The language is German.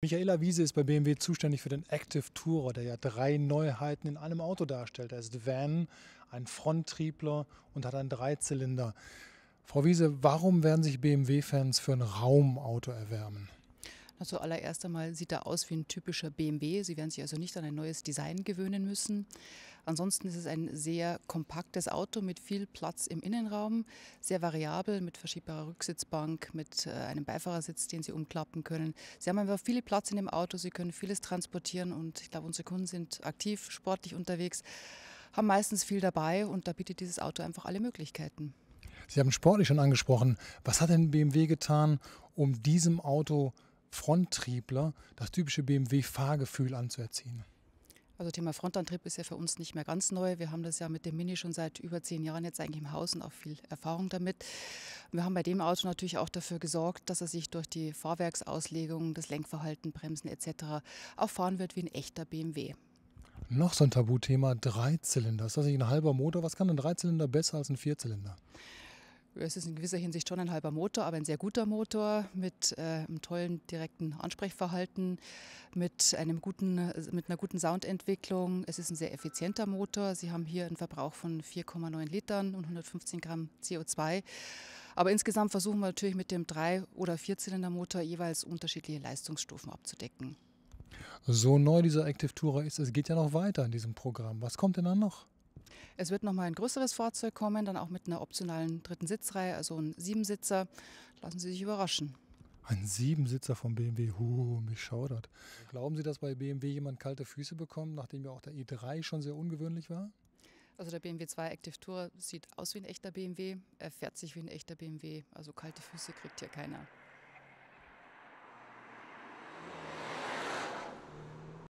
Michaela Wiese ist bei BMW zuständig für den Active Tourer, der ja drei Neuheiten in einem Auto darstellt. Er ist Van, ein Fronttriebler und hat einen Dreizylinder. Frau Wiese, warum werden sich BMW-Fans für ein Raumauto erwärmen? Zuallererst einmal sieht er aus wie ein typischer BMW. Sie werden sich also nicht an ein neues Design gewöhnen müssen. Ansonsten ist es ein sehr kompaktes Auto mit viel Platz im Innenraum, sehr variabel mit verschiebbarer Rücksitzbank, mit äh, einem Beifahrersitz, den Sie umklappen können. Sie haben einfach viel Platz in dem Auto, Sie können vieles transportieren und ich glaube, unsere Kunden sind aktiv, sportlich unterwegs, haben meistens viel dabei und da bietet dieses Auto einfach alle Möglichkeiten. Sie haben sportlich schon angesprochen. Was hat denn BMW getan, um diesem Auto Fronttriebler das typische BMW-Fahrgefühl anzuerziehen? Also Thema Frontantrieb ist ja für uns nicht mehr ganz neu. Wir haben das ja mit dem Mini schon seit über zehn Jahren jetzt eigentlich im Haus und auch viel Erfahrung damit. Wir haben bei dem Auto natürlich auch dafür gesorgt, dass er sich durch die Fahrwerksauslegung, das Lenkverhalten, Bremsen etc. auch fahren wird wie ein echter BMW. Noch so ein Tabuthema, Dreizylinder. Ist das nicht ein halber Motor? Was kann ein Dreizylinder besser als ein Vierzylinder? Es ist in gewisser Hinsicht schon ein halber Motor, aber ein sehr guter Motor mit äh, einem tollen direkten Ansprechverhalten, mit, einem guten, äh, mit einer guten Soundentwicklung. Es ist ein sehr effizienter Motor. Sie haben hier einen Verbrauch von 4,9 Litern und 115 Gramm CO2. Aber insgesamt versuchen wir natürlich mit dem 3- oder 4-Zylinder-Motor jeweils unterschiedliche Leistungsstufen abzudecken. So neu dieser Active Tourer ist, es geht ja noch weiter in diesem Programm. Was kommt denn dann noch? Es wird nochmal ein größeres Fahrzeug kommen, dann auch mit einer optionalen dritten Sitzreihe, also ein Siebensitzer. Lassen Sie sich überraschen. Ein Siebensitzer vom BMW, huh, mich schaudert. Glauben Sie, dass bei BMW jemand kalte Füße bekommt, nachdem ja auch der e i3 schon sehr ungewöhnlich war? Also der BMW 2 Active Tour sieht aus wie ein echter BMW, er fährt sich wie ein echter BMW. Also kalte Füße kriegt hier keiner.